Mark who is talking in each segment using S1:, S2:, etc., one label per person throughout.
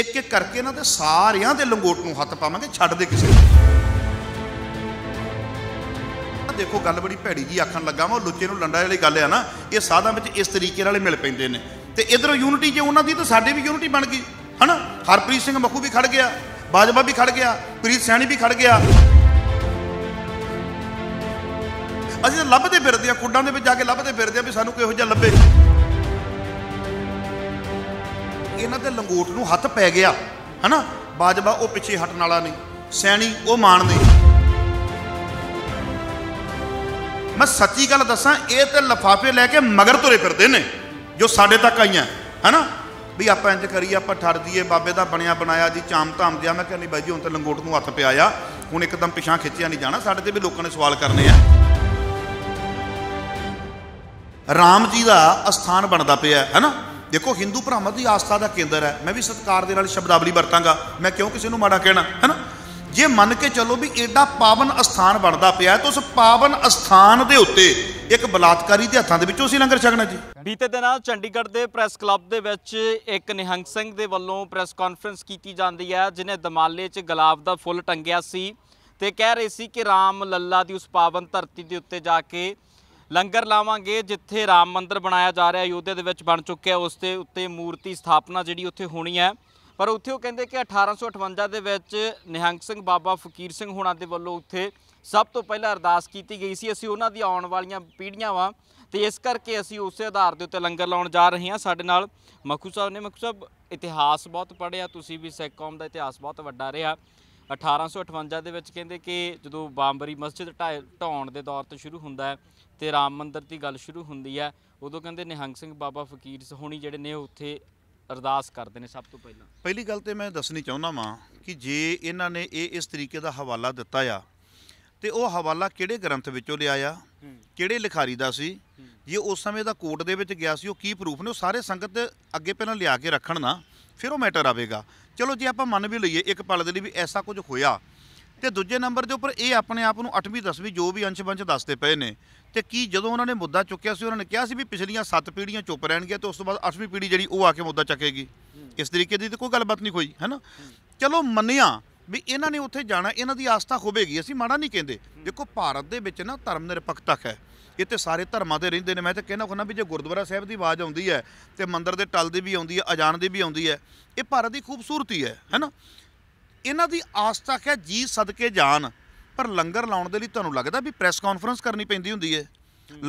S1: ਇੱਕ ਇੱਕ ਕਰਕੇ ਇਹਨਾਂ ਦੇ ਸਾਰਿਆਂ ਦੇ ਲੰਗੋਟ ਨੂੰ ਹੱਥ ਪਾਵਾਂਗੇ ਛੱਡ ਦੇ ਕਿਸੇ ਨੂੰ ਦੇਖੋ ਗੱਲ ਬੜੀ ਭੈੜੀ ਜੀ ਆਖਣ ਲੱਗਾ ਮੈਂ ਲੁੱਚੇ ਨੂੰ ਲੰਡਾ ਵਾਲੀ ਗੱਲ ਆ ਨਾ ਇਹ ਸਾਧਾਂ ਵਿੱਚ ਇਸ ਤਰੀਕੇ ਨਾਲੇ ਮਿਲ ਪੈਂਦੇ ਨੇ ਤੇ ਇਧਰੋਂ ਯੂਨਿਟੀ ਜੇ ਉਹਨਾਂ ਦੀ ਤਾਂ ਸਾਡੇ ਵੀ ਯੂਨਿਟੀ ਬਣ ਗਈ ਹਨਾ ਹਰਪ੍ਰੀਤ ਸਿੰਘ ਮੱਖੂ ਵੀ ਖੜ ਗਿਆ ਬਾਜਵਾ ਵੀ ਖੜ ਗਿਆ ਪ੍ਰੀਤ ਸੈਣੀ ਵੀ ਖੜ ਗਿਆ ਅਸੀਂ ਲੱਭਦੇ ਫਿਰਦੇ ਆ ਕੁੱਡਾਂ ਦੇ ਵਿੱਚ ਜਾ ਕੇ ਲੱਭਦੇ ਫਿਰਦੇ ਆ ਵੀ ਸਾਨੂੰ ਕਿਹੋ ਜਿਹਾ ਲੱਭੇ ਇਹਨਾਂ ਦੇ ਲੰਗੋਟ ਨੂੰ ਹੱਥ ਪੈ ਗਿਆ ਹਨਾ ਬਾਜਵਾ ਉਹ ਪਿੱਛੇ ਹਟਣ ਵਾਲਾ ਨਹੀਂ ਸੈਣੀ ਉਹ ਮਾਨ ਨਹੀਂ ਮੈਂ ਸੱਚੀ ਗੱਲ ਦੱਸਾਂ ਇਹ ਤੇ ਲਫਾਫੇ ਲੈ ਕੇ ਮਗਰ ਤੁਰੇ ਫਿਰਦੇ ਨੇ ਜੋ ਸਾਡੇ ਤੱਕ ਆਈਆਂ ਹਨਾ ਵੀ ਆਪਾਂ ਇੰਜ ਕਰੀ ਆਪਾਂ ਠੜ ਦਈਏ ਬਾਬੇ ਦਾ ਬਣਿਆ ਬਣਾਇਆ ਜੀ ਚਾਮ ਧਾਮ ਦਿਆ ਮੈਂ ਕਹਿੰਦੀ ਬਾਈ ਜੀ ਹੁਣ ਤੇ ਲੰਗੋਟ ਨੂੰ ਹੱਥ ਪਿਆ ਆ ਹੁਣ ਇੱਕਦਮ ਪਿਛਾਂ ਖਿੱਚਿਆ ਨਹੀਂ ਜਾਣਾ ਸਾਡੇ ਤੇ ਵੀ ਲੋਕਾਂ ਨੇ ਸਵਾਲ ਕਰਨੇ ਆ ਰਾਮ ਜੀ ਦਾ ਅਸਥਾਨ ਬਣਦਾ ਪਿਆ ਹੈ ਨਾ ਦੇਖੋ ਹਿੰਦੂ ਭਰਾਵਾਂ ਦੀ ਆਸਥਾ ਦਾ ਕੇਂਦਰ ਹੈ ਮੈਂ ਵੀ ਸਤਕਾਰ ਦੇ ਨਾਲ ਸ਼ਬਦਾਵਲੀ ਵਰਤਾਂਗਾ ਮੈਂ ਕਿਉਂ ਕਿਸੇ ਨੂੰ ਮਾੜਾ ਕਹਿਣਾ ਹੈ ਨਾ ਜੇ ਮੰਨ ਕੇ ਚੱਲੋ ਵੀ ਐਡਾ ਪਾਵਨ ਅਸਥਾਨ ਬਣਦਾ ਪਿਆ ਤਾਂ ਉਸ ਪਾਵਨ ਅਸਥਾਨ ਦੇ ਉੱਤੇ ਇੱਕ ਬਲਾਤਕਾਰੀ ਦੇ ਹੱਥਾਂ ਦੇ ਵਿੱਚੋਂ ਸੀ ਲੰਗਰ ਛਕਣਾ ਜੀ
S2: ਬੀਤੇ ਦਿਨਾਂ ਚੰਡੀਗੜ੍ਹ ਦੇ ਪ੍ਰੈਸ ਕਲੱਬ ਦੇ ਵਿੱਚ ਇੱਕ ਨਿਹੰਗ ਸਿੰਘ ਦੇ ਵੱਲੋਂ ਪ੍ਰੈਸ ਕਾਨਫਰੰਸ ਕੀਤੀ ਜਾਂਦੀ ਹੈ ਜਿਨੇ ਦਮਾਲੇ 'ਚ ਗੁਲਾਬ ਦਾ ਫੁੱਲ ਟੰਗਿਆ ਸੀ ਤੇ ਕਹਿ ਰਹੇ ਸੀ ਕਿ ਰਾਮ ਲੱਲਾ ਦੀ ਉਸ ਪਾਵਨ ਧਰਤੀ ਦੇ ਉੱਤੇ ਜਾ ਕੇ ਲੰਗਰ ਲਾਵਾਂਗੇ ਜਿੱਥੇ ਰਾਮ ਮੰਦਿਰ ਬਣਾਇਆ ਜਾ ਰਿਹਾ ਅਯੋਧਿਆ ਦੇ ਵਿੱਚ ਬਣ ਚੁੱਕਿਆ ਉਸ ਤੇ ਉੱਤੇ ਮੂਰਤੀ ਸਥਾਪਨਾ ਜਿਹੜੀ ਉੱਥੇ ਹੋਣੀ ਹੈ ਪਰ ਉੱਥੇ ਉਹ ਕਹਿੰਦੇ ਕਿ 1858 ਦੇ ਵਿੱਚ ਨਿਹੰਗ ਸਿੰਘ ਬਾਬਾ ਫਕੀਰ ਸਿੰਘ ਹੋਣਾ ਦੇ ਵੱਲੋਂ ਉੱਥੇ ਸਭ ਤੋਂ ਪਹਿਲਾਂ ਅਰਦਾਸ ਕੀਤੀ ਗਈ ਸੀ ਅਸੀਂ ਉਹਨਾਂ ਦੀ ਆਉਣ ਵਾਲੀਆਂ ਪੀੜ੍ਹੀਆਂ ਵਾਂ ਤੇ ਇਸ ਕਰਕੇ ਅਸੀਂ ਉਸੇ ਆਧਾਰ ਦੇ ਉੱਤੇ ਲੰਗਰ ਲਾਉਣ ਜਾ ਰਹੇ ਹਾਂ ਸਾਡੇ ਨਾਲ ਮਖੂ ਸਾਹਿਬ ਨੇ ਮਖੂ ਸਾਹਿਬ ਇਤਿਹਾਸ ਬਹੁਤ ਪੜਿਆ ਤੁਸੀਂ ਵੀ ਸਿੱਖ ਕੌਮ ਦਾ ਇਤਿਹਾਸ ਬਹੁਤ ਵੱਡਾ ਰਿਹਾ 1858 ਦੇ ਵਿੱਚ ਕਹਿੰਦੇ ਕਿ ਜਦੋਂ ਬਾਂਬਰੀ ਮਸਜਿਦ ਢਾਉਣ ਦੇ ਦੌਰ ਤੋਂ ਸ਼ੁਰੂ ਹੁੰਦਾ ਹੈ ਤੇ ਰਾਮ ਮੰਦਿਰ ਦੀ ਗੱਲ ਸ਼ੁਰੂ ਹੁੰਦੀ ਹੈ ਉਦੋਂ ਕਹਿੰਦੇ ਨਿਹੰਗ ਸਿੰਘ ਬਾਬਾ ਫਕੀਰ ਸੋਹਣੀ ਜਿਹੜੇ ਨੇ ਉੱਥੇ ਅਰਦਾਸ ਕਰਦੇ ਨੇ ਸਭ ਤੋਂ ਪਹਿਲਾਂ
S1: ਪਹਿਲੀ ਗੱਲ ਤੇ ਮੈਂ ਦੱਸਣੀ ਚਾਹੁੰਦਾ ਵਾਂ ਕਿ ਜੇ ਇਹਨਾਂ ਨੇ ਇਹ ਇਸ ਤਰੀਕੇ ਦਾ ਹਵਾਲਾ ਦਿੱਤਾ ਆ ਤੇ ਉਹ ਹਵਾਲਾ ਕਿਹੜੇ ਗ੍ਰੰਥ ਵਿੱਚੋਂ ਲਿਆ ਆ ਕਿਹੜੇ ਲਿਖਾਰੀ ਦਾ ਸੀ ਜੇ ਉਸ ਸਮੇਂ ਦਾ ਕੋਰਟ ਦੇ ਵਿੱਚ ਗਿਆ ਸੀ ਉਹ ਕੀ ਪ੍ਰੂਫ ਨੇ ਉਹ ਸਾਰੇ ਸੰਗਤ ਅੱਗੇ ਪਹਿਲਾਂ ਲਿਆ ਕੇ ਰੱਖਣ ਨਾ ਫਿਰ ਉਹ ਮੈਟਰ ਆਵੇਗਾ ਚਲੋ ਜੇ ਆਪਾਂ ਮੰਨ ਵੀ ਲਈਏ ਇੱਕ ਪਲ ਦੇ ਲਈ ਵੀ ਐਸਾ ਕੁਝ ਹੋਇਆ ਤੇ ਦੂਜੇ ਨੰਬਰ ਦੇ ਉੱਪਰ ਇਹ ਆਪਣੇ ਆਪ ਨੂੰ 8ਵੀਂ 10ਵੀਂ ਜੋ ਵੀ ਅੰਸ਼-ਬੰਸ਼ ਦੱਸਦੇ ਪਏ ਨੇ ਤੇ ਕੀ ਜਦੋਂ ਉਹਨਾਂ ਨੇ ਮੁੱਦਾ ਚੁੱਕਿਆ ਸੀ ਉਹਨਾਂ ਨੇ ਕਿਹਾ ਸੀ ਵੀ ਪਿਛਲੀਆਂ 7 ਪੀੜ੍ਹੀਆਂ ਚੁੱਪ ਰਹਿਣਗੀਆਂ ਤੇ ਉਸ ਤੋਂ ਬਾਅਦ 8ਵੀਂ ਪੀੜ੍ਹੀ ਜਿਹੜੀ ਉਹ ਆ ਕੇ ਮੁੱਦਾ ਚੱਕੇਗੀ ਇਸ ਤਰੀਕੇ ਦੀ ਤਾਂ ਕੋਈ ਗੱਲਬਾਤ ਨਹੀਂ ਹੋਈ ਹੈਨਾ ਚਲੋ ਮੰਨਿਆ ਵੀ ਇਹਨਾਂ ਨੇ ਉੱਥੇ ਜਾਣਾ ਇਹਨਾਂ ਦੀ ਆਸਥਾ ਹੋਵੇਗੀ ਅਸੀਂ ਮਾੜਾ ਨਹੀਂ ਕਹਿੰਦੇ ਦੇਖੋ ਭਾਰਤ ਦੇ ਵਿੱਚ ਨਾ ਧਰਮ ਨਿਰਪੱਖਤਾ ਹੈ ਇੱਥੇ ਸਾਰੇ ਧਰਮਾਂ ਦੇ ਰਹਿੰਦੇ ਨੇ ਮੈਂ ਤਾਂ ਕਹਿਣਾ ਖੁੰਨਾ ਵੀ ਜੇ ਗੁਰਦੁਆਰਾ ਸਾਹਿਬ ਦੀ ਆਵਾਜ਼ ਆਉਂਦੀ ਹੈ ਤੇ ਮੰਦਰ ਦੇ ਟਲ ਦੀ ਵੀ ਆਉਂਦੀ ਹੈ ਅਜਾਨ ਦੀ ਵੀ ਆਉਂਦੀ ਹੈ ਇਹ ਭਾਰਤ ਦੀ ਖੂਬਸੂਰਤੀ ਹੈ ਹੈਨਾ ਇਹਨਾਂ ਦੀ ਆਸਥਾ ਹੈ ਜੀ ਸਦਕੇ ਜਾਨ ਪਰ ਲੰਗਰ ਲਾਉਣ ਦੇ ਲਈ ਤੁਹਾਨੂੰ ਲੱਗਦਾ ਵੀ ਪ੍ਰੈਸ ਕਾਨਫਰੰਸ ਕਰਨੀ ਪੈਂਦੀ ਹੁੰਦੀ ਹੈ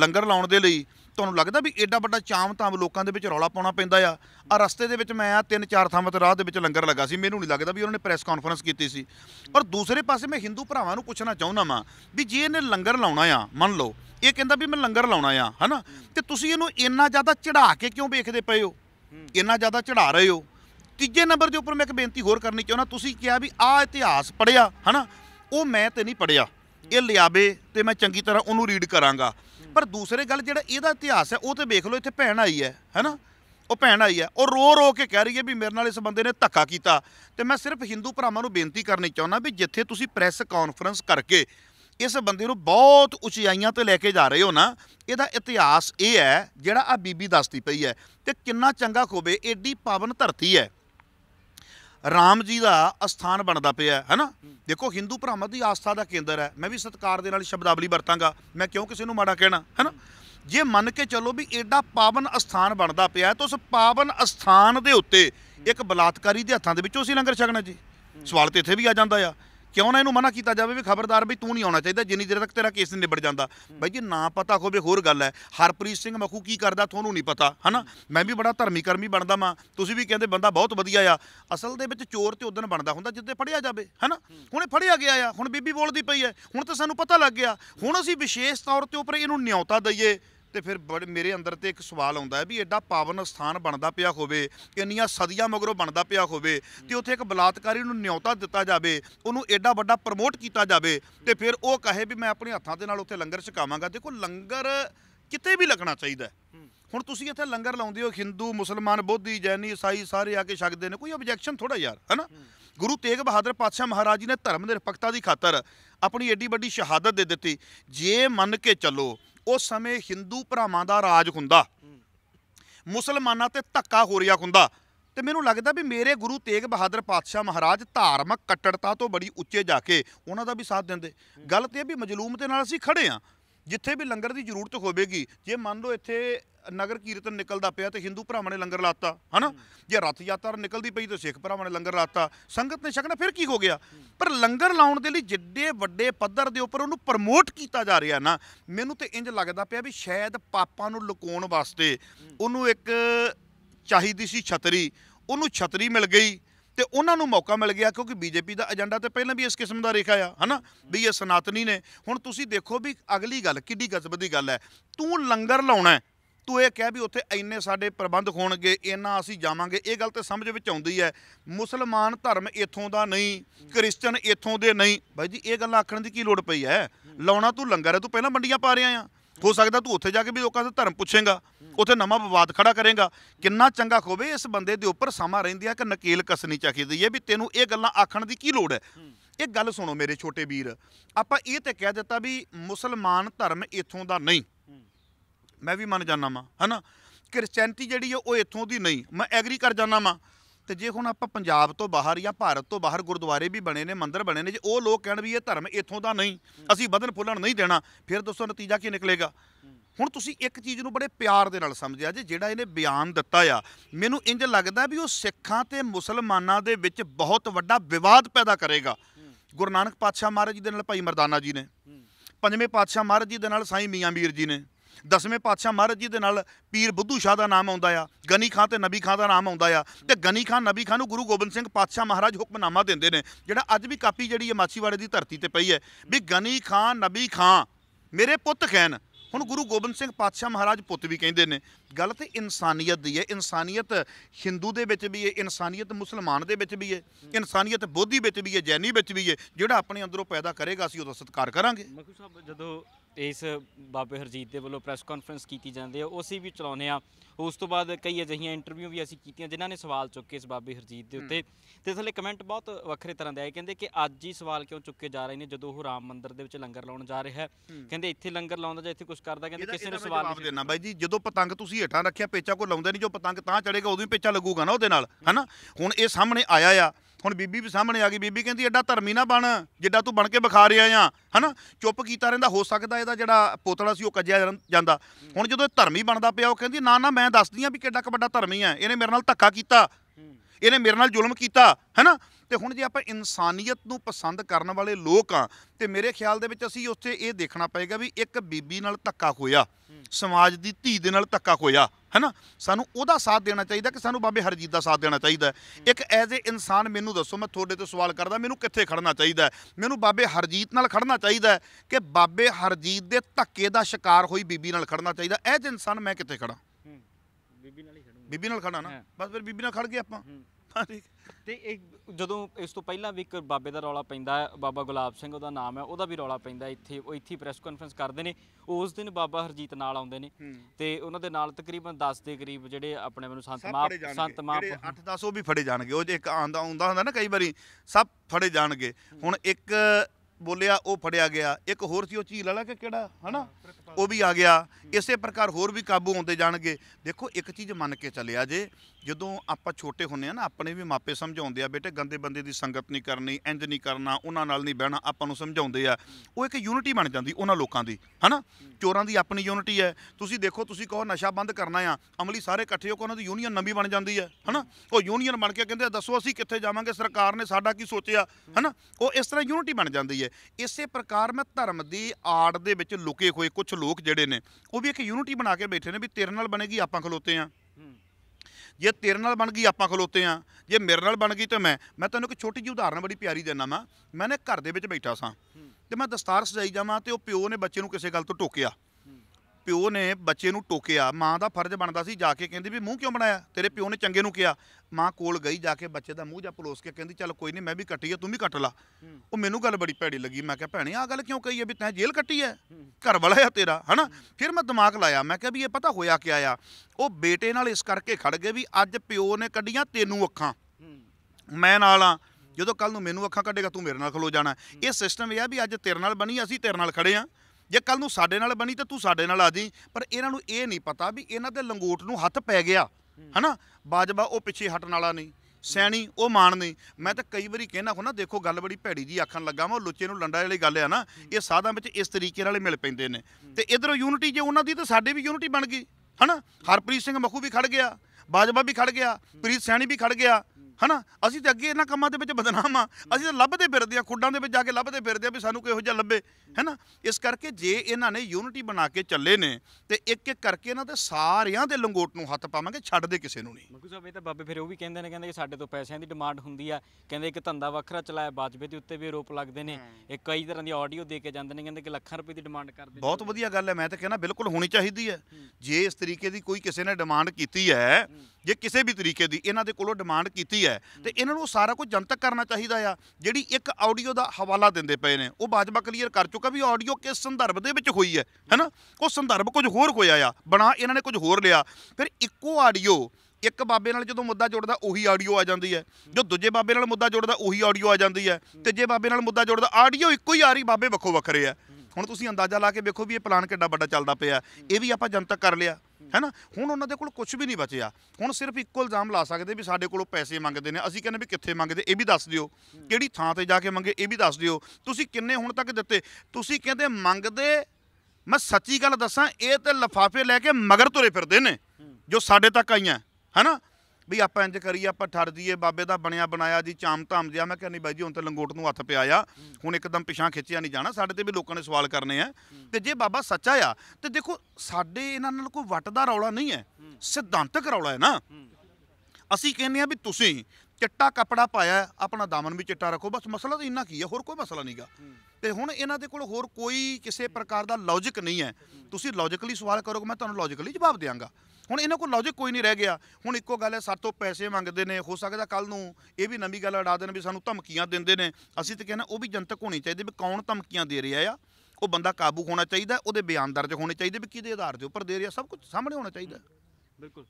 S1: ਲੰਗਰ ਲਾਉਣ ਦੇ ਲਈ ਤੁਹਾਨੂੰ ਲੱਗਦਾ ਵੀ ਐਡਾ ਵੱਡਾ ਚਾਮ ਤਾਂ ਲੋਕਾਂ ਦੇ ਵਿੱਚ ਰੌਲਾ ਪਾਉਣਾ ਪੈਂਦਾ ਆ ਆ ਰਸਤੇ ਦੇ ਵਿੱਚ ਮੈਂ ਆ ਤਿੰਨ ਚਾਰ ਥਾਵਾਂ ਤੇ ਰਾਹ ਦੇ ਵਿੱਚ ਲੰਗਰ ਲੱਗਾ ਸੀ ਮੈਨੂੰ ਨਹੀਂ ਲੱਗਦਾ ਵੀ ਉਹਨਾਂ ਨੇ ਪ੍ਰੈਸ ਕਾਨਫਰੰਸ ਕੀਤੀ ਸੀ ਪਰ ਦੂਸਰੇ ਪਾਸੇ ਮੈਂ ਹਿੰਦੂ ਭਰਾਵਾਂ ਨੂੰ ਪੁੱਛਣਾ ਚਾਹੁੰਦਾ ਮਾਂ ਵੀ ਜੇ ਇਹਨੇ ਲੰਗਰ ਲਾਉਣਾ ਆ ਮੰਨ ਲਓ ਇਹ ਕਹਿੰਦਾ ਵੀ ਮੈਂ ਲੰਗਰ ਲਾਉਣਾ ਆ ਹਨਾ ਤੇ ਤੁਸੀਂ ਇਹਨੂੰ ਇੰਨਾ ਜ਼ਿਆਦਾ ਚੜਾ ਕੇ ਕਿਉਂ ਵੇਖਦੇ ਪਏ ਹੋ ਇੰਨਾ ਜ਼ਿਆਦਾ ਚੜਾ ਰਹੇ ਹੋ ਤੀਜੇ ਨੰਬਰ ਦੇ ਉੱਪਰ ਮੈਂ ਇੱਕ ਬੇਨਤੀ ਹੋਰ ਕਰਨੀ ਚਾਹੁੰਦਾ ਤੁਸੀਂ ਕਿਹਾ ਵੀ ਆ ਇਤਿਹਾਸ ਪੜਿਆ ਹਨਾ ਉਹ ਮੈਂ ਤੇ ਨਹੀਂ ਪੜਿਆ ਇਹ ਲਿਆਵੇ ਤੇ ਮੈਂ ਚੰਗੀ ਤਰ੍ਹਾਂ ਉਹਨੂੰ ਰੀਡ ਕਰਾਂਗਾ ਪਰ ਦੂਸਰੇ ਗੱਲ ਜਿਹੜਾ ਇਹਦਾ ਇਤਿਹਾਸ ਹੈ ਉਹ ਤੇ ਵੇਖ ਲਓ ਇੱਥੇ ਭੈਣ ਆਈ ਹੈ ਹਨਾ ਉਹ ਭੈਣ ਆਈ ਹੈ ਉਹ ਰੋ ਰੋ ਕੇ ਕਹਿ ਰਹੀ ਹੈ ਵੀ ਮੇਰੇ ਨਾਲ ਇਸ ਬੰਦੇ ਨੇ ਧੱਕਾ ਕੀਤਾ ਤੇ ਮੈਂ ਸਿਰਫ ਹਿੰਦੂ ਭਰਾਵਾਂ ਨੂੰ ਬੇਨਤੀ ਕਰਨੀ ਚਾਹੁੰਦਾ ਵੀ ਜਿੱਥੇ ਤੁਸੀਂ ਪ੍ਰੈਸ ਕਾਨਫਰੰਸ ਕਰਕੇ ਇਸ ਬੰਦੇ ਨੂੰ ਬਹੁਤ ਉਚਾਈਆਂ ਤੇ ਲੈ ਕੇ ਜਾ ਰਹੇ ਹੋ ਨਾ ਇਹਦਾ ਇਤਿਹਾਸ ਇਹ ਹੈ ਜਿਹੜਾ ਆ ਬੀਬੀ ਦੱਸਦੀ ਪਈ ਹੈ ਤੇ ਕਿੰਨਾ ਚੰਗਾ ਖੋਬੇ ਏਡੀ ਪਾਵਨ ਧਰਤੀ ਹੈ ਰਾਮ ਜੀ ਦਾ ਅਸਥਾਨ ਬਣਦਾ ਪਿਆ ਹੈ ਨਾ ਦੇਖੋ Hindu ਭਰਾਮਤ ਦੀ ਆਸਥਾ ਦਾ ਕੇਂਦਰ ਹੈ ਮੈਂ ਵੀ ਸਤਕਾਰ ਦੇ ਨਾਲ ਸ਼ਬਦਾਵਲੀ ਵਰਤਾਂਗਾ ਮੈਂ ਕਿਉਂ ਕਿਸੇ ਨੂੰ ਮਾੜਾ ਕਹਿਣਾ ਹੈ ਨਾ ਜੇ ਮੰਨ ਕੇ ਚੱਲੋ ਵੀ ਐਡਾ ਪਾਵਨ ਅਸਥਾਨ ਬਣਦਾ ਪਿਆ ਤਾਂ ਉਸ ਪਾਵਨ ਅਸਥਾਨ ਦੇ ਉੱਤੇ ਇੱਕ ਬਲਾਤਕਾਰੀ ਦੇ ਹੱਥਾਂ ਦੇ ਵਿੱਚੋਂ ਅਸੀਂ ਲੰਗਰ ਛਕਣਾ ਜੀ ਸਵਾਲ ਤੇ ਇੱਥੇ ਵੀ ਆ ਜਾਂਦਾ ਆ ਕਿਉਂ ਨਾ ਇਹਨੂੰ ਮਨਾ ਕੀਤਾ ਜਾਵੇ ਵੀ ਖਬਰਦਾਰ ਵੀ ਤੂੰ ਨਹੀਂ ਆਉਣਾ ਚਾਹੀਦਾ ਜਿੰਨੀ ਦੇਰ ਤੱਕ ਤੇਰਾ ਕੇਸ ਨਹੀਂ ਨਿਬੜ ਜਾਂਦਾ ਬਾਈ ਜੀ ਨਾ ਪਤਾ ਹੋਵੇ ਹੋਰ ਗੱਲ ਹੈ ਹਰਪ੍ਰੀਤ ਸਿੰਘ ਮੱਖੂ ਕੀ ਕਰਦਾ ਤੁਹਾਨੂੰ ਨਹੀਂ ਪਤਾ ਹਨਾ ਮੈਂ ਵੀ ਬੜਾ ਧਰਮੀ ਕਰਮੀ ਬਣਦਾ ਮਾਂ ਤੁਸੀਂ ਵੀ ਕਹਿੰਦੇ ਬੰਦਾ ਬਹੁਤ ਵਧੀਆ ਆ ਅਸਲ ਦੇ ਵਿੱਚ ਚੋਰ ਤੇ ਉਦੋਂ ਬਣਦਾ ਹੁੰਦਾ ਜਿੱਦੇ ਫੜਿਆ ਜਾਵੇ ਹਨਾ ਹੁਣ ਇਹ ਫੜਿਆ ਗਿਆ ਆ ਹੁਣ ਬੀਬੀ ਬੋਲਦੀ ਪਈ ਹੈ ਹੁਣ ਤਾਂ ਸਾਨੂੰ ਪਤਾ ਲੱਗ ਗਿਆ ਹੁਣ ਅਸੀਂ ਵਿਸ਼ੇਸ਼ ਤੌਰ ਤੇ ਉੱਪਰ ਇਹਨੂੰ ਨਿਉਤਾ ਦਈਏ ਤੇ ਫਿਰ ਮੇਰੇ ਅੰਦਰ ਤੇ ਇੱਕ ਸਵਾਲ ਆਉਂਦਾ ਹੈ ਵੀ ਐਡਾ ਪਾਵਨ ਸਥਾਨ ਬਣਦਾ ਪਿਆ ਹੋਵੇ ਇੰਨੀਆਂ ਸਦੀਆਂ ਮਗਰੋਂ ਬਣਦਾ ਪਿਆ ਹੋਵੇ ਤੇ ਉੱਥੇ ਇੱਕ ਬਲਾਤਕਾਰੀ ਨੂੰ ਨਿਉਤਾ ਦਿੱਤਾ ਜਾਵੇ ਉਹਨੂੰ ਐਡਾ ਵੱਡਾ ਪ੍ਰਮੋਟ ਕੀਤਾ ਜਾਵੇ ਤੇ ਫਿਰ ਉਹ ਕਹੇ ਵੀ ਮੈਂ ਆਪਣੇ ਹੱਥਾਂ ਦੇ ਨਾਲ ਉੱਥੇ ਲੰਗਰ ਛਕਾਵਾਂਗਾ ਦੇਖੋ ਲੰਗਰ ਕਿਤੇ ਵੀ ਲੱਗਣਾ ਚਾਹੀਦਾ ਹੁਣ ਤੁਸੀਂ ਇੱਥੇ ਲੰਗਰ ਲਾਉਂਦੇ ਹੋ Hindu ਮੁਸਲਮਾਨ Bodhi Jaini ਈਸਾਈ ਸਾਰੇ ਆ ਕੇ ਛਕਦੇ ਨੇ ਕੋਈ ਆਬਜੈਕਸ਼ਨ ਥੋੜਾ ਯਾਰ ਹੈਨਾ ਗੁਰੂ ਤੇਗ ਬਹਾਦਰ ਪਾਤਸ਼ਾਹ ਮਹਾਰਾਜ ਜੀ ਨੇ ਧਰਮ ਨਿਰਪੱਖਤਾ ਦੀ ਖਾਤਰ ਆਪਣੀ ਏਡੀ ਵੱਡੀ ਸ਼ਹਾਦਤ ਦੇ ਦਿੱਤੀ ਜੇ ਮੰਨ ਕੇ ਚੱਲੋ ਉਸ ਸਮੇਂ Hindu ਭਰਾਵਾਂ ਦਾ ਰਾਜ ਹੁੰਦਾ ਮੁਸਲਮਾਨਾਂ ਤੇ ਧੱਕਾ ਹੋ ਰਿਹਾ ਹੁੰਦਾ ਤੇ ਮੈਨੂੰ ਲੱਗਦਾ ਵੀ ਮੇਰੇ ਗੁਰੂ ਤੇਗ ਬਹਾਦਰ ਪਾਤਸ਼ਾਹ ਮਹਾਰਾਜ ਧਾਰਮਿਕ ਕੱਟੜਤਾ ਤੋਂ ਬੜੀ ਉੱਚੇ ਜਾ ਕੇ ਉਹਨਾਂ ਦਾ ਵੀ ਸਾਥ ਦਿੰਦੇ ਗੱਲ ਤੇ ਇਹ ਵੀ ਮਜਲੂਮ ਦੇ ਨਾਲ ਅਸੀਂ ਖੜੇ ਆ ਜਿੱਥੇ ਵੀ ਲੰਗਰ ਦੀ ਜ਼ਰੂਰਤ ਹੋਵੇਗੀ ਜੇ ਮੰਨ ਲਓ ਇੱਥੇ ਨਗਰ ਕੀਰਤਨ ਨਿਕਲਦਾ ਪਿਆ ਤੇ Hindu ਭਰਾਵਾਂ ਨੇ ਲੰਗਰ ਲਾਤਾ ਹਨਾ ਜੇ ਰਥ ਯਾਤਰਾ ਨਿਕਲਦੀ ਪਈ ਤੇ ਸਿੱਖ ਭਰਾਵਾਂ ਨੇ ਲੰਗਰ ਲਾਤਾ ਸੰਗਤ ਨੇ ਛਕਣਾ ਫਿਰ ਕੀ ਹੋ ਗਿਆ ਪਰ ਲੰਗਰ ਲਾਉਣ ਦੇ ਲਈ ਜਿੱਡੇ ਵੱਡੇ ਪੱਧਰ ਦੇ ਉੱਪਰ ਉਹਨੂੰ ਪ੍ਰਮੋਟ ਕੀਤਾ ਜਾ ਰਿਹਾ ਨਾ ਮੈਨੂੰ ਤੇ ਇੰਜ ਲੱਗਦਾ ਪਿਆ ਵੀ ਸ਼ਾਇਦ ਪਾਪਾਂ ਨੂੰ ਲੁਕਾਉਣ ਵਾਸਤੇ ਉਹਨੂੰ ਇੱਕ ਚਾਹੀਦੀ ਸੀ ਛਤਰੀ ਉਹਨੂੰ ਛਤਰੀ ਮਿਲ ਗਈ ਤੇ ਉਹਨਾਂ ਨੂੰ ਮੌਕਾ ਮਿਲ ਗਿਆ ਕਿਉਂਕਿ ਬੀਜੇਪੀ ਦਾ ਏਜੰਡਾ ਤੇ ਪਹਿਲਾਂ ਵੀ ਇਸ ਕਿਸਮ ਦਾ ਰੇਖਾ ਆ ਹਨਾ ਵੀ ਇਹ ਸਨਾਤਨੀ ਨੇ ਹੁਣ ਤੁਸੀਂ ਦੇਖੋ ਵੀ ਅਗਲੀ ਗੱਲ ਕਿੱਡੀ ਗਜ਼ਬ ਦੀ ਗੱਲ ਹੈ ਤੂੰ ਲੰਗਰ ਲਾਉਣਾ ਤੂੰ ਇਹ ਕਹਿ ਵੀ ਉੱਥੇ ਇੰਨੇ ਸਾਡੇ ਪ੍ਰਬੰਧ ਹੋਣਗੇ ਇੰਨਾ ਅਸੀਂ ਜਾਵਾਂਗੇ ਇਹ ਗੱਲ ਤੇ ਸਮਝ ਵਿੱਚ ਆਉਂਦੀ ਹੈ ਮੁਸਲਮਾਨ ਧਰਮ ਇੱਥੋਂ ਦਾ ਨਹੀਂ ਕ੍ਰਿਸਚਨ ਇੱਥੋਂ ਦੇ ਨਹੀਂ ਬਾਈ ਜੀ ਇਹ ਗੱਲਾਂ ਆਖਣ ਦੀ ਕੀ ਲੋੜ ਪਈ ਹੈ ਲਾਉਣਾ ਤੂੰ ਲੰਗਰ ਹੈ ਤੂੰ ਪਹਿਲਾਂ ਮੰਡੀਆਂ ਪਾ ਰਿਆ ਆ ਹੋ ਸਕਦਾ ਤੂੰ ਉੱਥੇ ਜਾ ਕੇ ਵੀ ਲੋਕਾਂ ਦਾ ਧਰਮ ਪੁੱਛੇਗਾ ਉੱਥੇ ਨਵਾਂ ਵਿਵਾਦ ਖੜਾ ਕਰੇਗਾ ਕਿੰਨਾ ਚੰਗਾ ਖੋਵੇ ਇਸ ਬੰਦੇ ਦੇ ਉੱਪਰ ਸਮਾਂ ਰਹਿੰਦੀ ਆ ਕਿ ਨਕੇਲ ਕਸਨੀ ਚਾਹੀਦੀ ਹੈ ਵੀ ਤੈਨੂੰ ਇਹ ਗੱਲਾਂ ਆਖਣ ਦੀ ਕੀ ਲੋੜ ਹੈ ਇਹ ਗੱਲ ਸੁਣੋ ਮੇਰੇ ਛੋਟੇ ਵੀਰ ਆਪਾਂ ਇਹ ਤੇ ਕਹਿ ਦਿੱਤਾ ਵੀ ਮੁਸਲਮਾਨ ਧਰਮ ਇੱਥੋਂ ਦਾ ਨਹੀਂ ਮੈਂ ਵੀ ਮੰਨ ਜਾਣਾ ਮਾਂ ਹਨਾ ਕ੍ਰਿਸਚੀਅਨਟੀ ਜਿਹੜੀ ਆ ਉਹ ਇੱਥੋਂ ਦੀ ਨਹੀਂ ਮੈਂ ਐਗਰੀ ਕਰ ਜਾਣਾ ਮਾਂ ਤੇ ਜੇ ਹੁਣ ਆਪਾਂ ਪੰਜਾਬ ਤੋਂ ਬਾਹਰ ਜਾਂ ਭਾਰਤ ਤੋਂ ਬਾਹਰ ਗੁਰਦੁਆਰੇ ਵੀ ਬਣੇ ਨੇ ਮੰਦਿਰ ਬਣੇ ਨੇ ਜੇ ਉਹ ਲੋਕ ਕਹਿਣ ਵੀ ਇਹ ਧਰਮ ਇੱਥੋਂ ਦਾ ਨਹੀਂ ਅਸੀਂ ਵਧਨ ਫੁੱਲਣ ਨਹੀਂ ਦੇਣਾ ਫਿਰ ਦੱਸੋ ਨਤੀਜਾ ਕੀ ਨਿਕਲੇਗਾ ਹੁਣ ਤੁਸੀਂ ਇੱਕ ਚੀਜ਼ ਨੂੰ ਬੜੇ ਪਿਆਰ ਦੇ ਨਾਲ ਸਮਝਿਆ ਜੇ ਜਿਹੜਾ ਇਹਨੇ ਬਿਆਨ ਦਿੱਤਾ ਆ ਮੈਨੂੰ ਇੰਜ ਲੱਗਦਾ ਵੀ ਉਹ ਸਿੱਖਾਂ ਤੇ ਮੁਸਲਮਾਨਾਂ ਦੇ ਵਿੱਚ ਬਹੁਤ ਵੱਡਾ ਵਿਵਾਦ ਪੈਦਾ ਕਰੇਗਾ ਗੁਰੂ ਨਾਨਕ ਪਾਤਸ਼ਾਹ ਮਹਾਰਾਜ ਜੀ ਦੇ ਨਾਲ ਭਾਈ ਮਰਦਾਨਾ ਜੀ ਨੇ ਪੰਜਵੇਂ ਪਾਤਸ਼ਾਹ ਮਹਾਰਾਜ ਜੀ ਦੇ ਨਾਲ ਸਾਈਂ ਮੀਆਂ ਮੀਰ ਜੀ ਨੇ ਦਸਵੇਂ ਪਾਤਸ਼ਾਹ ਮਹਾਰਾਜ ਜੀ ਦੇ ਨਾਲ ਪੀਰ ਬੁੱਧੂ ਸ਼ਾਹ ਦਾ ਨਾਮ ਆਉਂਦਾ ਆ ਗਨੀ ਖਾਨ ਤੇ ਨਬੀ ਖਾਨ ਦਾ ਨਾਮ ਆਉਂਦਾ ਆ ਤੇ ਗਨੀ ਖਾਨ ਨਬੀ ਖਾਨ ਨੂੰ ਗੁਰੂ ਗੋਬਿੰਦ ਸਿੰਘ ਪਾਤਸ਼ਾਹ ਮਹਾਰਾਜ ਹੁਕਮਨਾਮਾ ਦਿੰਦੇ ਨੇ ਜਿਹੜਾ ਅੱਜ ਵੀ ਕਾਪੀ ਜਿਹੜੀ ਹੈ ਮਾਛੀਵਾੜੇ ਦੀ ਧਰਤੀ ਤੇ ਪਈ ਹੈ ਵੀ ਗਨੀ ਖਾਨ ਨਬੀ ਖਾਨ ਮੇਰੇ ਪੁੱਤ ਕਹਿਣ ਹੁਣ ਗੁਰੂ ਗੋਬਿੰਦ ਸਿੰਘ ਪਾਤਸ਼ਾਹ ਮਹਾਰਾਜ ਪੁੱਤ ਵੀ ਕਹਿੰਦੇ ਨੇ ਗੱਲ ਤੇ ਇਨਸਾਨੀਅਤ ਦੀ ਹੈ ਇਨਸਾਨੀਅਤ ਹਿੰਦੂ ਦੇ ਵਿੱਚ ਵੀ ਹੈ ਇਨਸਾਨੀਅਤ ਮੁਸਲਮਾਨ ਦੇ ਵਿੱਚ ਵੀ ਹੈ ਇਨਸਾਨੀਅਤ ਬੋਧੀ ਵਿੱਚ ਵੀ ਹੈ ਜੈਨੀ ਵਿੱਚ ਵੀ ਹੈ ਜਿਹੜਾ ਆਪਣੇ ਅੰਦਰੋਂ ਪੈਦਾ ਕਰੇਗਾ ਅਸੀਂ ਉਹਦਾ ਸਤਿਕਾਰ ਕਰਾਂਗੇ
S2: ਮਖੂ ਸਾਹਿਬ ਜਦੋਂ ਇਸ ਬਾਬੇ ਹਰਜੀਤ ਦੇ ਵੱਲੋਂ ਪ੍ਰੈਸ ਕਾਨਫਰੰਸ ਕੀਤੀ ਜਾਂਦੀ ਹੈ ਉਹ ਵੀ ਚਲਾਉਨੇ ਆ ਉਸ ਤੋਂ ਬਾਅਦ ਕਈ ਅਜਿਹੀਆਂ ਇੰਟਰਵਿਊ ਵੀ ਅਸੀਂ ਕੀਤੀਆਂ ਜਿਨ੍ਹਾਂ ਨੇ ਸਵਾਲ ਚੁੱਕੇ ਇਸ ਬਾਬੇ ਹਰਜੀਤ ਦੇ ਉੱਤੇ ਤੇ ਥੱਲੇ ਕਮੈਂਟ ਬਹੁਤ ਵੱਖਰੇ ਤਰ੍ਹਾਂ ਦੇ ਆਏ ਕਹਿੰਦੇ ਕਿ ਅੱਜ ਹੀ ਸਵਾਲ ਕਿਉਂ ਚੁੱਕੇ ਜਾ ਰਹੇ ਨੇ ਜਦੋਂ ਉਹ ਰਾਮ ਮੰਦਿਰ ਦੇ ਵਿੱਚ ਲੰਗਰ
S1: ਲਾਉਣ ਜਾ ਰਿਹਾ ਹੈ ਕਹਿੰਦੇ ਇੱਥੇ ਲੰਗਰ ਲਾਉਂਦਾ ਜਾਂ ਇੱਥੇ ਕੁਝ ਕਰਦਾ ਕਹਿੰਦੇ ਕਿਸੇ ਨੇ ਸਵਾਲ ਜਵਾਬ ਦੇਣਾ ਬਾਈ ਜੀ ਜਦੋਂ ਪਤੰਗ ਤੁਸੀਂ ਹੇਠਾਂ ਰੱਖਿਆ ਪੇਚਾ ਕੋ ਲਾਉਂਦੇ ਨਹੀਂ ਜੋ ਪਤੰਗ ਤਾਂ ਚੜੇਗਾ ਉਦੋਂ ਹੀ ਪੇਚਾ ਲੱਗੂਗਾ ਨਾ ਉਹਦੇ ਨਾਲ ਹਨਾ ਹੁਣ ਇਹ ਸਾਹਮਣੇ ਆਇਆ ਆ ਹੁਣ ਬੀਬੀ ਵੀ ਸਾਹਮਣੇ ਆ ਗਈ ਬੀਬੀ ਕਹਿੰਦੀ ਐਡਾ ਧਰਮੀ ਨਾ ਬਣ ਜਿੱਡਾ ਤੂੰ ਬਣ ਕੇ ਵਿਖਾ ਰਿਹਾ ਆ ਹਨਾ ਚੁੱਪ ਕੀਤਾ ਰਹਿੰਦਾ ਹੋ ਸਕਦਾ ਇਹਦਾ ਜਿਹੜਾ ਪੋਤਲਾ ਸੀ ਉਹ ਕੱਜਿਆ ਜਾਂਦਾ ਹੁਣ ਜਦੋਂ ਇਹ ਧਰਮੀ ਬਣਦਾ ਪਿਆ ਉਹ ਕਹਿੰਦੀ ਨਾ ਨਾ ਮੈਂ ਦੱਸਦੀ ਆ ਵੀ ਕਿੱਡਾ ਵੱਡਾ ਧਰਮੀ ਆ ਇਹਨੇ ਮੇਰੇ ਨਾਲ ਧੱਕਾ ਕੀਤਾ ਇਹਨੇ ਮੇਰੇ ਨਾਲ ਜ਼ੁਲਮ ਕੀਤਾ ਹੈਨਾ ਤੇ ਹੁਣ ਜੇ ਆਪਾਂ ਇਨਸਾਨੀਅਤ ਨੂੰ ਪਸੰਦ ਕਰਨ ਵਾਲੇ ਲੋਕ ਆ ਤੇ ਮੇਰੇ ਖਿਆਲ ਦੇ ਵਿੱਚ ਅਸੀਂ ਉੱਥੇ ਇਹ ਦੇਖਣਾ ਪਏਗਾ ਵੀ ਇੱਕ ਬੀਬੀ ਨਾਲ ਧੱਕਾ ਹੋਇਆ ਸਮਾਜ ਦੀ ਧੀ ਦੇ ਨਾਲ ਧੱਕਾ ਹੋਇਆ ਹੈਨਾ ਸਾਨੂੰ ਉਹਦਾ ਸਾਥ ਦੇਣਾ ਚਾਹੀਦਾ ਕਿ ਸਾਨੂੰ ਬਾਬੇ ਹਰਜੀਤ ਦਾ ਸਾਥ ਦੇਣਾ ਚਾਹੀਦਾ ਇੱਕ ਐਜ਼ ਏ ਇਨਸਾਨ ਮੈਨੂੰ ਦੱਸੋ ਮੈਂ ਤੁਹਾਡੇ ਤੋਂ ਸਵਾਲ ਕਰਦਾ ਮੈਨੂੰ ਕਿੱਥੇ ਖੜਨਾ ਚਾਹੀਦਾ ਮੈਨੂੰ ਬਾਬੇ ਹਰਜੀਤ ਨਾਲ ਖੜਨਾ ਚਾਹੀਦਾ ਕਿ ਬਾਬੇ ਹਰਜੀਤ ਦੇ ਧੱਕੇ ਦਾ ਸ਼ਿਕਾਰ ਹੋਈ ਬੀਬੀ ਨਾਲ ਖੜਨਾ ਚਾਹੀਦਾ ਐਜ਼ ਇਨਸਾਨ ਮੈਂ ਕਿੱਥੇ ਖੜਾ ਬੀਬੀ ਨਾਲ ਹੀ ਖੜੂੰਗਾ ਬੀਬੀ ਨਾਲ ਖੜਾ ਨਾ ਬਸ ਫਿਰ ਬੀਬੀ ਨਾਲ ਖੜ ਗਏ ਆਪਾਂ ਤੇ
S2: ਜਦੋਂ ਇਸ ਤੋਂ ਪਹਿਲਾਂ ਵੀ ਇੱਕ ਬਾਬੇ ਦਾ ਰੌਲਾ ਪੈਂਦਾ ਹੈ ਬਾਬਾ ਗੁਲਾਬ ਸਿੰਘ ਉਹਦਾ ਨਾਮ ਹੈ ਉਹਦਾ ਵੀ ਰੌਲਾ ਪੈਂਦਾ ਇੱਥੇ ਉਹ ਇੱਥੇ ਪ੍ਰੈਸ ਕਾਨਫਰੰਸ ਕਰਦੇ ਨੇ ਉਸ ਦਿਨ ਬਾਬਾ ਹਰਜੀਤ ਨਾਲ ਆਉਂਦੇ ਨੇ ਤੇ ਉਹਨਾਂ ਦੇ ਨਾਲ ਤਕਰੀਬਨ 10 ਦੇ ਕਰੀਬ ਜਿਹੜੇ ਆਪਣੇ ਮੈਨੂੰ ਸੰਤ ਮਾਪ ਸੰਤ ਮਾਪ
S1: 8-10 ਉਹ ਵੀ ਫੜੇ ਜਾਣਗੇ ਉਹ ਜੇ ਇੱਕ ਆਂਦਾ ਹੁੰਦਾ ਹੁੰਦਾ ਨਾ ਕਈ ਵਾਰੀ ਸਭ ਫੜੇ ਜਾਣਗੇ ਹੁਣ ਇੱਕ ਬੋਲਿਆ ਉਹ ਫੜਿਆ ਗਿਆ ਇੱਕ ਹੋਰ ਸੀ ਉਹ ਝੀਲ ਵਾਲਾ ਕਿ ਕਿਹੜਾ ਹਨਾ ਉਹ ਵੀ ਆ ਗਿਆ ਇਸੇ ਪ੍ਰਕਾਰ ਹੋਰ ਵੀ ਕਾਬੂ ਆਉਂਦੇ ਜਾਣਗੇ ਦੇਖੋ ਇੱਕ ਚੀਜ਼ ਮੰਨ ਕੇ ਚੱਲਿਆ ਜੇ ਜਦੋਂ ਆਪਾਂ ਛੋਟੇ ਹੁੰਨੇ ਆ ਨਾ ਆਪਣੇ ਵੀ ਮਾਪੇ ਸਮਝਾਉਂਦੇ ਆ ਬੇਟੇ ਗੰਦੇ ਬੰਦੇ ਦੀ ਸੰਗਤ ਨਹੀਂ ਕਰਨੀ ਇੰਜ ਨਹੀਂ ਕਰਨਾ ਉਹਨਾਂ ਨਾਲ ਨਹੀਂ ਬਹਿਣਾ ਆਪਾਂ ਨੂੰ ਸਮਝਾਉਂਦੇ ਆ ਉਹ ਇੱਕ ਯੂਨਿਟੀ ਬਣ ਜਾਂਦੀ ਉਹਨਾਂ ਲੋਕਾਂ ਦੀ ਹਨਾ ਚੋਰਾਂ ਦੀ ਆਪਣੀ ਯੂਨਿਟੀ ਹੈ ਤੁਸੀਂ ਦੇਖੋ ਤੁਸੀਂ ਕਹੋ ਨਸ਼ਾ ਬੰਦ ਕਰਨਾ ਆ ਅਮਲੀ ਸਾਰੇ ਇਕੱਠੇ ਹੋ ਕੇ ਉਹਨਾਂ ਦੀ ਯੂਨੀਅਨ ਨਵੀਂ ਬਣ ਜਾਂਦੀ ਹੈ ਹਨਾ ਉਹ ਯੂਨੀਅਨ ਬਣ ਕੇ ਕਹਿੰਦੇ ਦੱਸੋ ਅਸੀਂ ਕਿੱਥੇ ਜਾਵਾਂਗੇ ਸਰਕਾਰ ਨੇ ਸਾਡਾ ਕੀ ਸੋਚਿਆ ਹਨਾ ਉਹ ਇਸ ਤਰ੍ਹਾਂ ਯੂਨਿਟੀ ਬਣ ਜਾਂਦੀ ਹੈ ਇਸੇ ਪ੍ਰਕਾਰ ਮੈਂ ਧਰਮ ਦੀ ਆੜ ਦੇ ਵਿੱਚ ਲੁਕੇ ਹੋਏ ਕੁਝ ਲੋਕ ਜਿਹੜੇ ਨੇ ਉਹ ਉਹ ਵੀ ਇੱਕ ਯੂਨਿਟੀ ਬਣਾ ਕੇ ਬੈਠੇ ਨੇ ਵੀ ਤੇਰੇ ਨਾਲ ਬਣੇਗੀ ਆਪਾਂ ਖਲੋਤੇ ਆ ਜੇ ਤੇਰੇ ਨਾਲ ਬਣ ਗਈ ਆਪਾਂ ਖਲੋਤੇ ਆ ਜੇ ਮੇਰੇ ਨਾਲ ਬਣ ਗਈ ਤੇ ਮੈਂ ਮੈਂ ਤੈਨੂੰ ਇੱਕ ਛੋਟੀ ਜਿਹੀ ਉਦਾਹਰਨ ਬੜੀ ਪਿਆਰੀ ਦੇਣਾ ਮੈਂ ਮੈਂ ਨੇ ਘਰ ਦੇ ਵਿੱਚ ਬੈਠਾ ਸਾਂ ਤੇ ਮੈਂ ਦਸਤਾਰ ਸਜਾਈ ਜਾਵਾਂ ਤੇ ਉਹ ਪਿਓ ਨੇ ਬੱਚੇ ਨੂੰ ਕਿਸੇ ਗੱਲ ਤੋਂ ਟੋਕਿਆ ਪਿਓ ਨੇ ਬੱਚੇ ਨੂੰ ਟੋਕਿਆ ਮਾਂ ਦਾ ਫਰਜ਼ ਬਣਦਾ ਸੀ ਜਾ ਕੇ ਕਹਿੰਦੀ ਵੀ ਮੂੰਹ ਕਿਉਂ ਬਣਾਇਆ ਤੇਰੇ ਪਿਓ ਨੇ ਚੰਗੇ ਨੂੰ ਕਿਹਾ ਮਾਂ ਕੋਲ ਗਈ ਜਾ ਕੇ ਬੱਚੇ ਦਾ ਮੂੰਹ ਜਾਂ ਪਲੋਸ ਕੇ ਕਹਿੰਦੀ ਚੱਲ ਕੋਈ ਨਹੀਂ ਮੈਂ ਵੀ ਕੱਟੀ ਆ ਤੂੰ ਵੀ ਕੱਟ ਲਾ ਉਹ ਮੈਨੂੰ ਗੱਲ ਬੜੀ ਭੈੜੀ ਲੱਗੀ ਮੈਂ ਕਿਹਾ ਭੈਣੇ ਆ ਗੱਲ ਕਿਉਂ ਕਹੀ ਆ ਵੀ ਤੈਂ ਜੇਲ੍ਹ ਕੱਟੀ ਐ ਘਰ ਵਾਲਾ ਆ ਤੇਰਾ ਹਨਾ ਫਿਰ ਮੈਂ ਦਿਮਾਗ ਲਾਇਆ ਮੈਂ ਕਿਹਾ ਵੀ ਇਹ ਪਤਾ ਹੋਇਆ ਕਿ ਆਇਆ ਉਹ ਬੇਟੇ ਨਾਲ ਇਸ ਕਰਕੇ ਖੜ ਗਏ ਵੀ ਅੱਜ ਪਿਓ ਨੇ ਕੱਢੀਆਂ ਤੈਨੂੰ ਅੱਖਾਂ ਮੈਂ ਨਾਲ ਆ ਜਦੋਂ ਕੱਲ ਨੂੰ ਮੈਨੂੰ ਅੱਖਾਂ ਕੱਢੇਗਾ ਤੂੰ ਮੇਰੇ ਨਾਲ ਖਲੋ ਜਾਣਾ ਇਹ ਸਿਸਟਮ ਇਹ ਆ ਵੀ ਅੱਜ ਤੇਰੇ ਨਾਲ ਬਣੀ ਅਸੀਂ ਤੇਰੇ ਨਾਲ ਖੜੇ ਆ ਜੇ ਕੱਲ ਨੂੰ ਸਾਡੇ ਨਾਲ ਬਣੀ ਤਾਂ ਤੂੰ ਸਾਡੇ ਨਾਲ ਆ ਜੀ ਪਰ ਇਹਨਾਂ ਨੂੰ ਇਹ ਨਹੀਂ ਪਤਾ ਵੀ ਇਹਨਾਂ ਦੇ ਲੰਗੋਟ ਨੂੰ ਹੱਥ ਪੈ ਗਿਆ ਹਨਾ ਬਾਜਵਾ ਉਹ ਪਿੱਛੇ ਹਟਣ ਵਾਲਾ ਨਹੀਂ ਸੈਣੀ ਉਹ ਮਾਨ ਨਹੀਂ ਮੈਂ ਤਾਂ ਕਈ ਵਾਰੀ ਕਹਿਣਾ ਹੁੰਦਾ ਦੇਖੋ ਗੱਲ ਬੜੀ ਭੈੜੀ ਜੀ ਆਖਣ ਲੱਗਾ ਮੈਂ ਲੁੱਚੇ ਨੂੰ ਲੰਡਾ ਵਾਲੀ ਗੱਲ ਆ ਨਾ ਇਹ ਸਾਧਾਂ ਵਿੱਚ ਇਸ ਤਰੀਕੇ ਨਾਲ ਮਿਲ ਪੈਂਦੇ ਨੇ ਤੇ ਇਧਰੋਂ ਯੂਨਿਟੀ ਜੇ ਉਹਨਾਂ ਦੀ ਤਾਂ ਸਾਡੇ ਵੀ ਯੂਨਿਟੀ ਬਣ ਗਈ ਹਨਾ ਹਰਪ੍ਰੀਤ ਸਿੰਘ ਮਖੂ ਵੀ ਖੜ ਗਿਆ ਬਾਜਵਾ ਵੀ ਖੜ ਗਿਆ ਪ੍ਰੀਤ ਸੈਣੀ ਵੀ ਖੜ ਗਿਆ ਹਨਾ ਅਸੀਂ ਤੇ ਅੱਗੇ ਇਹਨਾਂ ਕੰਮਾਂ ਦੇ ਵਿੱਚ ਬਦਨਾਮ ਆ ਅਸੀਂ ਤਾਂ ਲੱਭਦੇ ਫਿਰਦੇ ਆ ਖੁੱਡਾਂ ਦੇ ਵਿੱਚ ਜਾ ਕੇ ਲੱਭਦੇ ਫਿਰਦੇ ਆ ਵੀ ਸਾਨੂੰ ਕਿਹੋ ਜਿਹਾ ਲੱਭੇ ਹੈਨਾ ਇਸ ਕਰਕੇ ਜੇ ਇਹਨਾਂ ਨੇ ਯੂਨਿਟੀ ਬਣਾ ਕੇ ਚੱਲੇ ਨੇ ਤੇ ਇੱਕ ਇੱਕ ਕਰਕੇ ਇਹਨਾਂ ਦੇ ਸਾਰਿਆਂ ਦੇ ਲੰਗੋਟ ਨੂੰ ਹੱਥ ਪਾਵਾਂਗੇ ਛੱਡਦੇ ਕਿਸੇ ਨੂੰ ਨਹੀਂ
S2: ਮੱਗੂ ਸਾਹਿਬ ਇਹ ਤਾਂ ਬਾਬੇ ਫਿਰ ਉਹ ਵੀ ਕਹਿੰਦੇ ਨੇ ਕਹਿੰਦੇ ਕਿ ਸਾਡੇ ਤੋਂ ਪੈਸਿਆਂ ਦੀ ਡਿਮਾਂਡ ਹੁੰਦੀ ਆ ਕਹਿੰਦੇ ਇੱਕ ਧੰਦਾ ਵੱਖਰਾ ਚਲਾਇਆ ਬਾਜਵੇ ਦੇ ਉੱਤੇ ਵੀ ਆਰੋਪ ਲੱਗਦੇ ਨੇ ਇਹ ਕਈ ਤਰ੍ਹਾਂ ਦੀ ਆਡੀਓ ਦੇ ਕੇ ਜਾਂਦੇ ਨੇ ਕਹਿੰਦੇ ਕਿ ਲੱਖਾਂ ਰੁਪਏ ਦੀ ਡਿਮਾਂਡ ਕਰਦੇ ਬਹੁਤ
S1: ਵਧੀਆ ਗੱਲ ਹੈ ਮੈਂ ਤਾਂ ਕਹਿੰਦਾ ਬਿਲਕੁਲ ਹੋਣੀ ਚਾਹੀਦੀ ਹੈ ਜੇ ਇਸ ਤਰੀਕੇ ਦੀ ਕੋਈ ਕਿਸੇ ਨੇ ਡਿਮਾਂਡ ਕੀਤੀ ਹੈ ਜੇ ਕਿਸੇ ਵੀ ਤਰੀਕੇ ਦੀ ਇਹਨਾਂ ਦੇ ਕੋਲੋਂ ਡਿਮਾਂਡ ਕੀਤੀ ਹੈ ਹੈ ਤੇ ਇਹਨਾਂ ਨੂੰ ਸਾਰਾ ਕੁਝ ਜਨਤਕ ਕਰਨਾ ਚਾਹੀਦਾ ਆ ਜਿਹੜੀ ਇੱਕ ਆਡੀਓ ਦਾ ਹਵਾਲਾ ਦਿੰਦੇ ਪਏ ਨੇ ਉਹ ਬਾਜਵਾ ਕਲੀਅਰ ਕਰ ਚੁੱਕਾ ਵੀ ਆਡੀਓ ਕਿਸ ਸੰਦਰਭ ਦੇ ਵਿੱਚ ਹੋਈ ਹੈ ਹੈਨਾ ਉਹ ਸੰਦਰਭ ਕੁਝ ਹੋਰ ਹੋਇਆ ਆ ਬਣਾ ਇਹਨਾਂ ਨੇ ਕੁਝ ਹੋਰ ਲਿਆ ਫਿਰ ਇੱਕੋ ਆਡੀਓ ਇੱਕ ਬਾਬੇ ਨਾਲ ਜਦੋਂ ਮੁੱਦਾ ਜੁੜਦਾ ਉਹੀ ਆਡੀਓ ਆ ਜਾਂਦੀ ਹੈ ਜੋ ਦੂਜੇ ਬਾਬੇ ਨਾਲ ਮੁੱਦਾ ਜੁੜਦਾ ਉਹੀ ਆਡੀਓ ਆ ਜਾਂਦੀ ਹੈ ਤੀਜੇ ਬਾਬੇ ਨਾਲ ਮੁੱਦਾ ਜੁੜਦਾ ਆਡੀਓ ਇੱਕੋ ਹੀ ਆ ਰਹੀ ਬਾਬੇ ਵੱਖੋ ਵੱਖਰੇ ਆ ਹੁਣ ਤੁਸੀਂ ਅੰਦਾਜ਼ਾ ਲਾ ਕੇ ਵੇਖੋ ਵੀ ਇਹ ਪਲਾਨ ਕਿੱਡਾ ਵੱਡਾ ਚੱਲਦਾ ਪਿਆ ਇਹ ਵੀ ਆਪਾਂ ਜਨਤਕ ਕਰ ਲਿਆ ਹੈਨਾ ਹੁਣ ਉਹਨਾਂ ਦੇ ਕੋਲ ਕੁਝ ਵੀ ਨਹੀਂ ਬਚਿਆ ਹੁਣ ਸਿਰਫ ਇੱਕੋ ਇਲਜ਼ਾਮ ਲਾ ਸਕਦੇ ਵੀ ਸਾਡੇ ਕੋਲੋਂ ਪੈਸੇ ਮੰਗਦੇ ਨੇ ਅਸੀਂ ਕਹਿੰਦੇ ਵੀ ਕਿੱਥੇ ਮੰਗਦੇ ਇਹ ਵੀ ਦੱਸ ਦਿਓ ਕਿਹੜੀ ਥਾਂ ਤੇ ਜਾ ਕੇ ਮੰਗੇ ਇਹ ਵੀ ਦੱਸ ਦਿਓ ਤੁਸੀਂ ਕਿੰਨੇ ਹੁਣ ਤੱਕ ਦਿੱਤੇ ਤੁਸੀਂ ਕਹਿੰਦੇ ਮੰਗਦੇ ਮੈਂ ਸੱਚੀ ਗੱਲ ਦੱਸਾਂ ਇਹ ਤੇ ਲਫਾਫੇ ਲੈ ਕੇ ਮਗਰ ਤੁਰੇ ਫਿਰਦੇ ਨੇ ਜੋ ਸਾਡੇ ਤੱਕ ਆਈਆਂ ਹੈਨਾ ਵੀ ਆਪਾਂ ਇੰਜ ਕਰੀ ਆਪਾਂ ਠੜ ਦਈਏ ਬਾਬੇ ਦਾ ਬਣਿਆ ਬਣਾਇਆ ਜੀ ਚਾਮ ਧਾਮ ਦਿਆ ਮੈਂ ਕਹਿੰਨੀ ਬਾਈ ਜੀ ਹੁਣ ਤੇ ਲੰਗੋਟ ਨੂੰ ਹੱਥ ਪਿਆ ਆ ਹੁਣ ਇੱਕਦਮ ਪਿਛਾਂ ਖਿੱਚਿਆ ਨਹੀਂ ਜਾਣਾ ਸਾਡੇ ਤੇ ਵੀ ਲੋਕਾਂ ਨੇ ਸਵਾਲ ਕਰਨੇ ਆ ਤੇ ਜੇ ਬਾਬਾ ਸੱਚਾ ਆ ਤੇ ਦੇਖੋ ਸਾਡੇ ਇਹਨਾਂ ਨਾਲ ਕੋਈ ਵੱਟ ਦਾ ਰੌਲਾ ਨਹੀਂ ਹੈ ਸਿਧਾਂਤਕ ਰੌਲਾ ਹੈ ਨਾ ਅਸੀਂ ਕਹਿੰਦੇ ਆ ਵੀ ਤੁਸੀਂ ਚਿੱਟਾ ਕਪੜਾ ਪਾਇਆ ਆਪਣਾ ਦਾਮਨ ਵੀ ਚਿੱਟਾ ਰੱਖੋ ਬਸ ਮਸਲਾ ਤਾਂ ਇੰਨਾ ਕੀ ਹੈ ਹੋਰ ਕੋਈ ਮਸਲਾ ਨਹੀਂਗਾ ਤੇ ਹੁਣ ਇਹਨਾਂ ਦੇ ਕੋਲ ਹੋਰ ਕੋਈ ਕਿਸੇ ਪ੍ਰਕਾਰ ਦਾ ਲੌਜੀਕ ਨਹੀਂ ਹੈ ਤੁਸੀਂ ਲੌਜੀਕਲੀ ਸਵਾਲ ਕਰੋਗੇ ਮੈਂ ਤੁਹਾਨੂੰ ਲੌਜੀਕਲੀ ਜਵਾਬ ਦੇਵਾਂਗਾ ਹੁਣ ਇਹਨਾਂ ਕੋਲ ਲੌਜੀਕ ਕੋਈ ਨਹੀਂ ਰਹਿ ਗਿਆ ਹੁਣ ਇੱਕੋ ਗੱਲ ਹੈ ਸਾਤੋਂ ਪੈਸੇ ਮੰਗਦੇ ਨੇ ਹੋ ਸਕਦਾ ਕੱਲ ਨੂੰ ਇਹ ਵੀ ਨਵੀਂ ਗੱਲ ਅੜਾ ਦੇਣ ਵੀ ਸਾਨੂੰ ਧਮਕੀਆਂ ਦਿੰਦੇ ਨੇ ਅਸੀਂ ਤਾਂ ਕਹਿੰਦੇ ਉਹ ਵੀ ਜਨਤਕ ਹੋਣੀ ਚਾਹੀਦੀ ਵੀ ਕੌਣ ਧਮਕੀਆਂ ਦੇ ਰਿਹਾ ਆ ਉਹ ਬੰਦਾ ਕਾਬੂ ਹੋਣਾ ਚਾਹੀਦਾ ਉਹਦੇ ਬਿਆਨ ਦਰਜ ਹੋਣੇ ਚਾਹੀਦੇ ਵੀ ਕਿਹਦੇ ਆਧਾਰ ਦੇ ਉੱਪਰ ਦੇ ਰਿਹਾ ਸਭ ਕੁਝ ਸਾਹਮਣੇ ਹੋਣਾ ਚਾਹੀਦਾ
S2: ਬਿਲਕੁਲ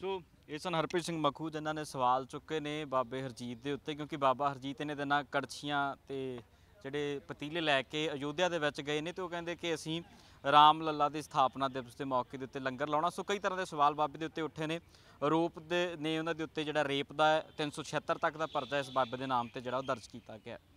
S2: ਸੋ ਇਹ ਸਨ ਹਰਪ੍ਰੀਤ ਸਿੰਘ ਮੱਖੂ ਜਿਨ੍ਹਾਂ ਨੇ ਸਵਾਲ ਚੁੱਕੇ ਨੇ ਬਾਬੇ ਹਰਜੀਤ ਦੇ ਉੱਤੇ ਕਿਉਂਕਿ ਬਾਬਾ ਹਰਜੀਤ ਨੇ ਦਿਨਾਂ ਕੜਛੀਆਂ ਤੇ ਜਿਹੜੇ ਪਤੀਲੇ ਲੈ ਕੇ ਅਯੋਧਿਆ ਦੇ ਵਿੱਚ ਗਏ ਨੇ ਤੇ ਉਹ ਕਹਿੰਦੇ ਕਿ ਅਸੀਂ ਰਾਮ ਲੱਲਾ ਦੀ ਸਥਾਪਨਾ ਦਿਵਸ ਦੇ ਮੌਕੇ ਦੇ ਉੱਤੇ ਲੰਗਰ ਲਾਉਣਾ ਸੋ ਕਈ ਤਰ੍ਹਾਂ ਦੇ ਸਵਾਲ ਬਾਬੇ ਦੇ ਉੱਤੇ ਉੱਠੇ ਨੇ ਰੂਪ ਦੇ ਨੇ ਉਹਨਾਂ ਦੇ ਉੱਤੇ ਜਿਹੜਾ ਰੇਪ ਦਾ 376 ਤੱਕ ਦਾ ਪਰਦਾ ਇਸ ਬਾਬੇ ਦੇ ਨਾਮ ਤੇ ਜਿਹੜਾ ਉਹ ਦਰਜ ਕੀਤਾ ਗਿਆ